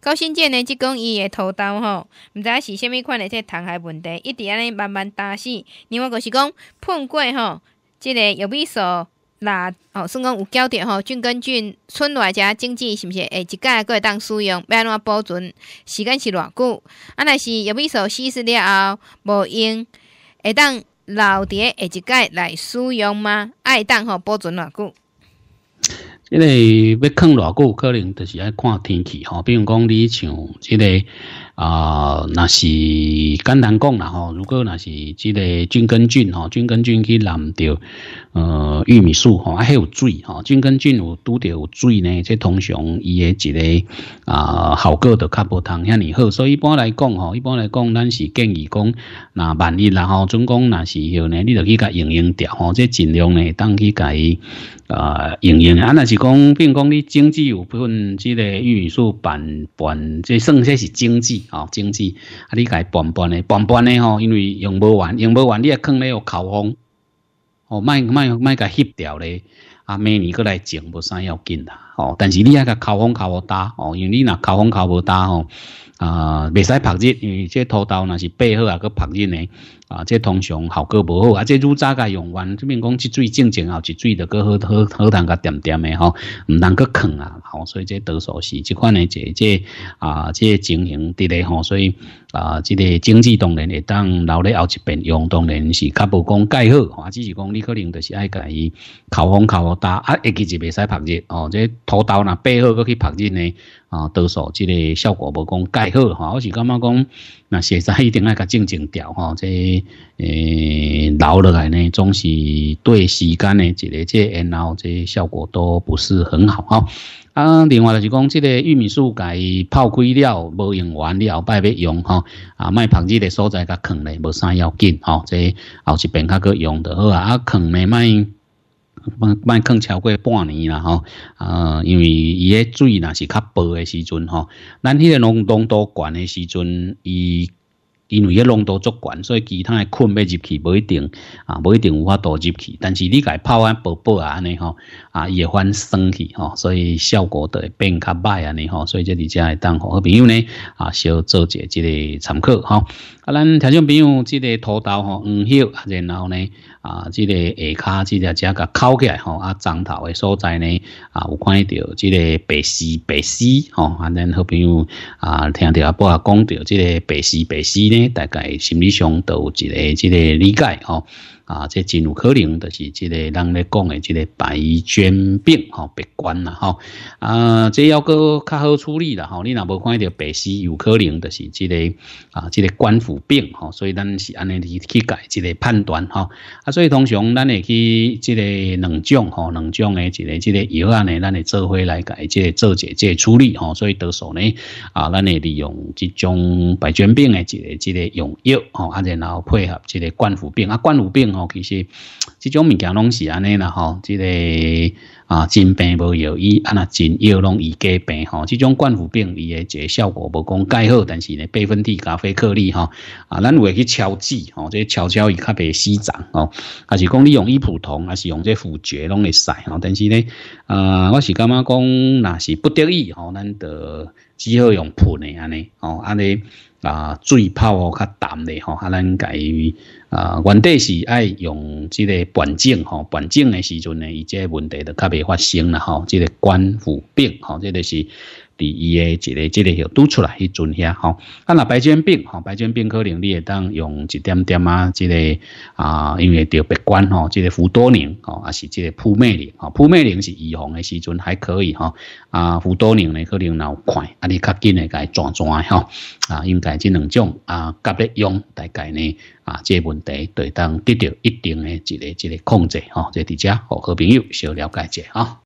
高新建呢，即讲伊的土豆吼，毋知影是虾物款的这虫害问题，一直安尼慢慢打死。另外就是讲，喷过吼，即个玉米肥，那哦，算讲有交点吼，菌根菌，春外遮种济是毋是？下一届会当使用，要安怎保存？时间是偌久？啊，若是玉米肥，稀释了后无用，会当留伫下一届来使用吗？爱当吼保存偌久？一个要藏偌久，可能就是爱看天气吼。比如讲，你像一个。啊，那是简单讲啦吼。如果那是即个菌根菌吼，菌根菌去染着呃玉米树吼，还有水吼，菌根菌有拄着有水呢，即通常伊个一个啊效果都较无通遐尼好。所以一般来讲吼，一般来讲，咱是建议讲，那万一然后总共那是后呢，你就去甲用用掉吼，即尽量呢当去甲啊用用。啊，那是讲，比如讲你经济有部分即个玉米树板板，即算下是经济。哦，经济啊，你该搬搬嘞，搬搬嘞吼，因为用不完，用不完你也放咧有口风，哦，卖卖卖个协掉咧，啊，明年过来种无啥要紧啦，哦，但是你那个口风口无大，哦，因为你那口风口无大吼，啊，未使曝日，因为这土豆那是八号啊个曝日呢，啊，即通常效果无好，啊，即愈早甲用完，即面讲一水正正后一水着搁好好好，能个点点诶吼，毋通搁扛啊，好，所以即多数是即款诶一个即啊，即情形伫咧吼，所以啊，即个经济当然会当留咧后一边用当然是较无讲介好，啊，只是讲你可能着是爱甲伊靠风靠雨打，啊，一日就未使曝日吼，即土豆若背后搁去曝日呢，啊，多数即个效果无讲介好，吼，我是感觉讲，那实在一定爱甲正正调吼，即。诶，留落来呢，总是对时间呢，一个这，然后这效果都不是很好哈。啊，另外就是讲，这个玉米素该泡开了，无用完，你后摆要用哈。啊，卖棚子的所在甲坑咧，无啥要紧哈。这后一边较个用就好啊，啊，坑咧卖卖卖坑超过半年啦吼，啊，因为伊个水若是较薄的时阵吼，咱迄个浓浓度悬的时阵，伊。因为个浓度足悬，所以其他诶菌要入去，无一定，啊，无一定有法度入去。但是你家泡啊，薄薄啊，安尼吼，啊，伊会反生气吼，所以效果就会变较歹安尼吼。所以这里家当好朋友呢，啊，小做一即个参考吼。啊，咱听众朋友即个土豆吼，黄嗯，然后呢，啊，即个下骹即只加甲烤起来吼，啊，长头诶所在呢，啊，有看到即个白丝，白丝吼，啊，咱好朋友啊，听到啊，不讲到即个白丝，白丝呢？大概心理上都有一个、这个理解哦。啊，这真有可能，就是这个人咧讲的这个白绢病，哈，白关啦哈，啊，这要搁较好处理啦哈，你若无看到白丝，有可能就是这个啊，这个冠腐病，哈，所以咱是安尼去去改这个判断，哈，啊，所以通常咱会去这个两种，哈，两种诶，这个这个药啊，呢，咱会做回来改，这个做解这个处理，哈，所以得手呢，啊，咱会利用这种白绢病诶，这个这个用药，吼，啊，然后配合这个冠腐病，啊，冠腐病。吼，其实这种物件拢是安尼啦，吼，即个啊，真病无药医，啊那真药拢易加病，吼，这种冠夫病伊个即效果无讲介好，但是呢，杯粉体咖啡颗粒，吼，啊，咱会去敲剂，吼，即敲敲伊较别死涨，吼，还是讲你用伊普通，还是用这虎嚼拢会使吼，但是呢，啊，我是感觉讲那是不得已，吼，咱得只好用喷呢，安尼，吼，安尼。啊，水泡哦较淡的吼，咱家改。啊，原底是爱用这个板正吼，板正的时阵呢，伊这问题就较袂发生了吼，这个关府病吼，这个是。第一个，一个即个要拄出来迄阵遐吼。啊，那白血病吼，白血病可能你会当用一点点啊，即个啊，因为着白管吼，即个氟多宁吼，啊是即个扑灭灵吼，扑灭灵是预防的时阵还可以吼。啊，氟多宁呢可能有快，啊你较紧的该转转吼，啊应该这两种啊，甲别用大概呢啊，即个问题对当得到一定的一个一个控制吼。伫遮家好，朋友小了解一下啊。